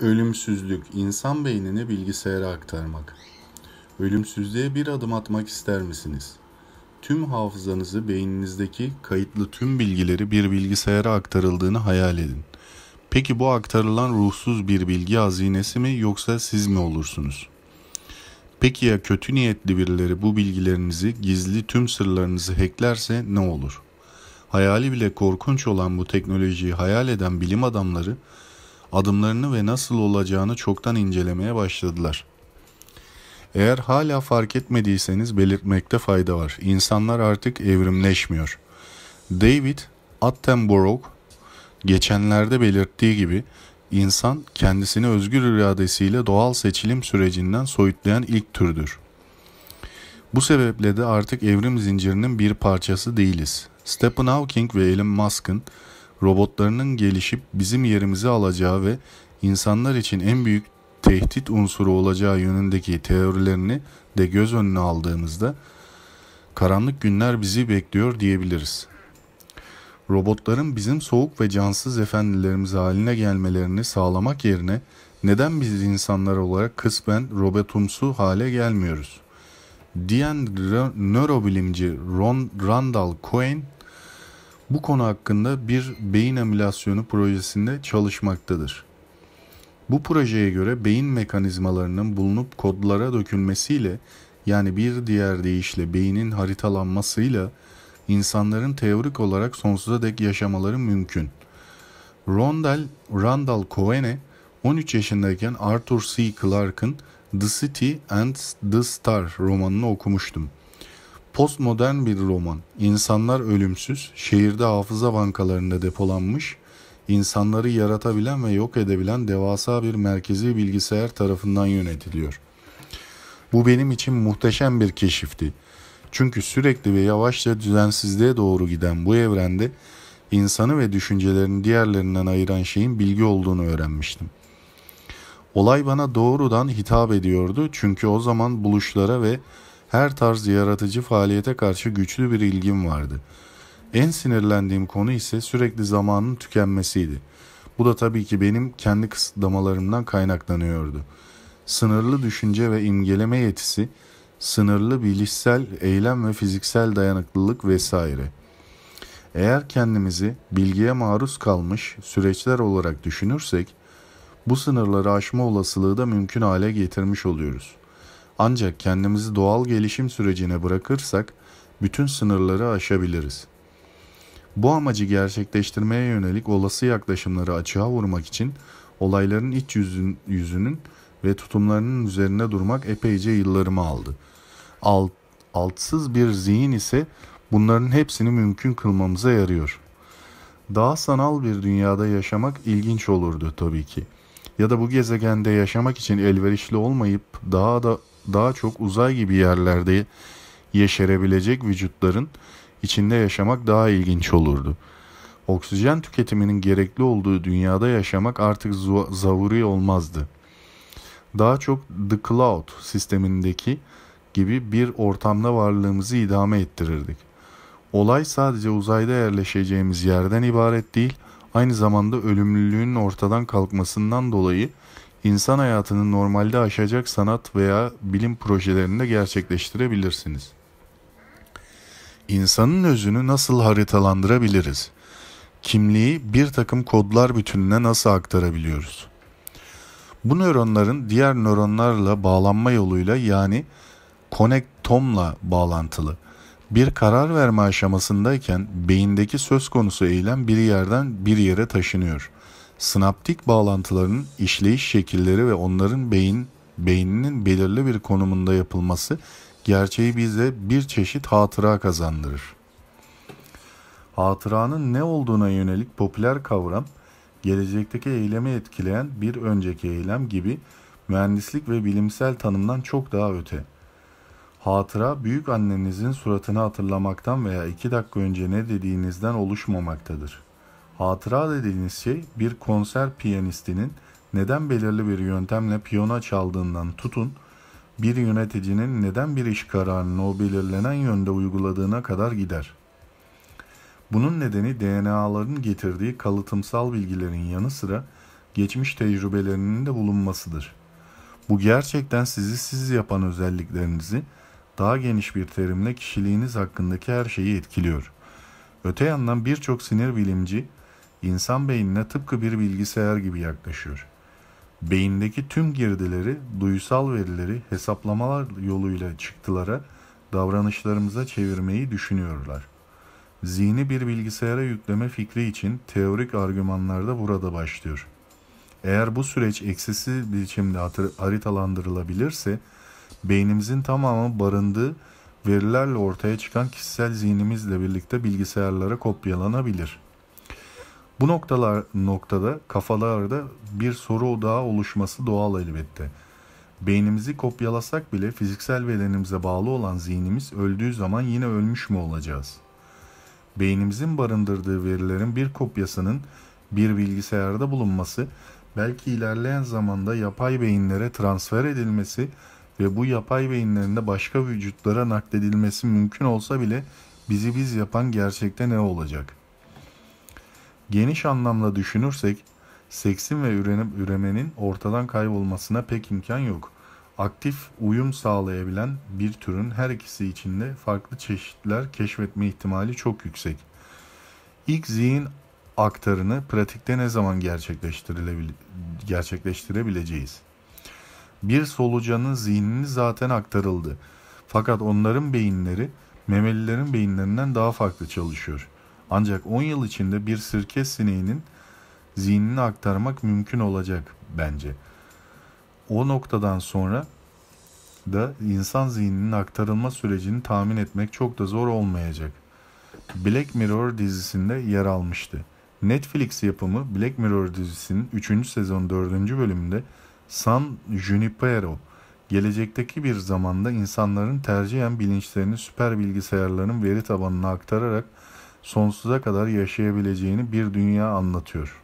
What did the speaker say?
Ölümsüzlük, insan beynini bilgisayara aktarmak. Ölümsüzlüğe bir adım atmak ister misiniz? Tüm hafızanızı beyninizdeki kayıtlı tüm bilgileri bir bilgisayara aktarıldığını hayal edin. Peki bu aktarılan ruhsuz bir bilgi hazinesi mi yoksa siz mi olursunuz? Peki ya kötü niyetli birileri bu bilgilerinizi, gizli tüm sırlarınızı hacklerse ne olur? Hayali bile korkunç olan bu teknolojiyi hayal eden bilim adamları adımlarını ve nasıl olacağını çoktan incelemeye başladılar. Eğer hala fark etmediyseniz belirtmekte fayda var. İnsanlar artık evrimleşmiyor. David Attenborough geçenlerde belirttiği gibi insan kendisini özgür iradesiyle doğal seçilim sürecinden soyutlayan ilk türdür. Bu sebeple de artık evrim zincirinin bir parçası değiliz. Stephen Hawking ve Elon Musk'ın robotlarının gelişip bizim yerimizi alacağı ve insanlar için en büyük tehdit unsuru olacağı yönündeki teorilerini de göz önüne aldığımızda karanlık günler bizi bekliyor diyebiliriz. Robotların bizim soğuk ve cansız efendilerimiz haline gelmelerini sağlamak yerine neden biz insanlar olarak kısmen robotumsu hale gelmiyoruz? Diyen nörobilimci Ron Randall Cohen bu konu hakkında bir beyin emülasyonu projesinde çalışmaktadır. Bu projeye göre beyin mekanizmalarının bulunup kodlara dökülmesiyle yani bir diğer deyişle beynin haritalanmasıyla insanların teorik olarak sonsuza dek yaşamaları mümkün. Rondal Randall Cohen'e 13 yaşındayken Arthur C. Clarke'ın The City and the Star romanını okumuştum. Postmodern bir roman. İnsanlar ölümsüz, şehirde hafıza bankalarında depolanmış, insanları yaratabilen ve yok edebilen devasa bir merkezi bilgisayar tarafından yönetiliyor. Bu benim için muhteşem bir keşifti. Çünkü sürekli ve yavaşça düzensizliğe doğru giden bu evrende insanı ve düşüncelerini diğerlerinden ayıran şeyin bilgi olduğunu öğrenmiştim. Olay bana doğrudan hitap ediyordu çünkü o zaman buluşlara ve her tarz yaratıcı faaliyete karşı güçlü bir ilgim vardı. En sinirlendiğim konu ise sürekli zamanın tükenmesiydi. Bu da tabii ki benim kendi kısıtlamalarımdan kaynaklanıyordu. Sınırlı düşünce ve imgeleme yetisi, sınırlı bilişsel, eylem ve fiziksel dayanıklılık vesaire. Eğer kendimizi bilgiye maruz kalmış süreçler olarak düşünürsek, bu sınırları aşma olasılığı da mümkün hale getirmiş oluyoruz. Ancak kendimizi doğal gelişim sürecine bırakırsak bütün sınırları aşabiliriz. Bu amacı gerçekleştirmeye yönelik olası yaklaşımları açığa vurmak için olayların iç yüzün, yüzünün ve tutumlarının üzerine durmak epeyce yıllarımı aldı. Alt, altsız bir zihin ise bunların hepsini mümkün kılmamıza yarıyor. Daha sanal bir dünyada yaşamak ilginç olurdu tabii ki. Ya da bu gezegende yaşamak için elverişli olmayıp daha da daha çok uzay gibi yerlerde yeşerebilecek vücutların içinde yaşamak daha ilginç olurdu. Oksijen tüketiminin gerekli olduğu dünyada yaşamak artık zavuri olmazdı. Daha çok The Cloud sistemindeki gibi bir ortamda varlığımızı idame ettirirdik. Olay sadece uzayda yerleşeceğimiz yerden ibaret değil, aynı zamanda ölümlülüğün ortadan kalkmasından dolayı insan hayatını normalde aşacak sanat veya bilim projelerinde gerçekleştirebilirsiniz. İnsanın özünü nasıl haritalandırabiliriz? Kimliği bir takım kodlar bütününe nasıl aktarabiliyoruz? Bu nöronların diğer nöronlarla bağlanma yoluyla yani konektomla bağlantılı. Bir karar verme aşamasındayken beyindeki söz konusu eylem bir yerden bir yere taşınıyor. Sinaptik bağlantıların işleyiş şekilleri ve onların beyin beyninin belirli bir konumunda yapılması gerçeği bize bir çeşit hatıra kazandırır. Hatıranın ne olduğuna yönelik popüler kavram, gelecekteki eylemi etkileyen bir önceki eylem gibi mühendislik ve bilimsel tanımdan çok daha öte. Hatıra, büyük annenizin suratını hatırlamaktan veya iki dakika önce ne dediğinizden oluşmamaktadır. Hatıra dediğiniz şey bir konser piyanistinin neden belirli bir yöntemle piyano çaldığından tutun, bir yöneticinin neden bir iş kararını o belirlenen yönde uyguladığına kadar gider. Bunun nedeni DNA'ların getirdiği kalıtımsal bilgilerin yanı sıra geçmiş tecrübelerinin de bulunmasıdır. Bu gerçekten sizi siz yapan özelliklerinizi daha geniş bir terimle kişiliğiniz hakkındaki her şeyi etkiliyor. Öte yandan birçok sinir bilimci insan beynine tıpkı bir bilgisayar gibi yaklaşıyor. Beyindeki tüm girdileri, duysal verileri hesaplamalar yoluyla çıktılara, davranışlarımıza çevirmeyi düşünüyorlar. Zihni bir bilgisayara yükleme fikri için teorik argümanlar da burada başlıyor. Eğer bu süreç eksisi biçimde haritalandırılabilirse, beynimizin tamamı barındığı verilerle ortaya çıkan kişisel zihnimizle birlikte bilgisayarlara kopyalanabilir.'' Bu noktalar noktada kafalarda bir soru daha oluşması doğal elbette. Beynimizi kopyalasak bile fiziksel bedenimize bağlı olan zihnimiz öldüğü zaman yine ölmüş mü olacağız? Beynimizin barındırdığı verilerin bir kopyasının bir bilgisayarda bulunması, belki ilerleyen zamanda yapay beyinlere transfer edilmesi ve bu yapay beyinlerinde başka vücutlara nakledilmesi mümkün olsa bile bizi biz yapan gerçekte ne olacak?'' Geniş anlamda düşünürsek seksin ve ürenip üremenin ortadan kaybolmasına pek imkan yok. Aktif uyum sağlayabilen bir türün her ikisi içinde farklı çeşitler keşfetme ihtimali çok yüksek. İlk zihin aktarını pratikte ne zaman gerçekleştirebileceğiz? Bir solucanın zihnini zaten aktarıldı. Fakat onların beyinleri memelilerin beyinlerinden daha farklı çalışıyor. Ancak 10 yıl içinde bir sirke sineğinin zihnini aktarmak mümkün olacak bence. O noktadan sonra da insan zihninin aktarılma sürecini tahmin etmek çok da zor olmayacak. Black Mirror dizisinde yer almıştı. Netflix yapımı Black Mirror dizisinin 3. sezon 4. bölümünde San Junipero gelecekteki bir zamanda insanların tercihen bilinçlerini süper bilgisayarların veri tabanına aktararak sonsuza kadar yaşayabileceğini bir dünya anlatıyor.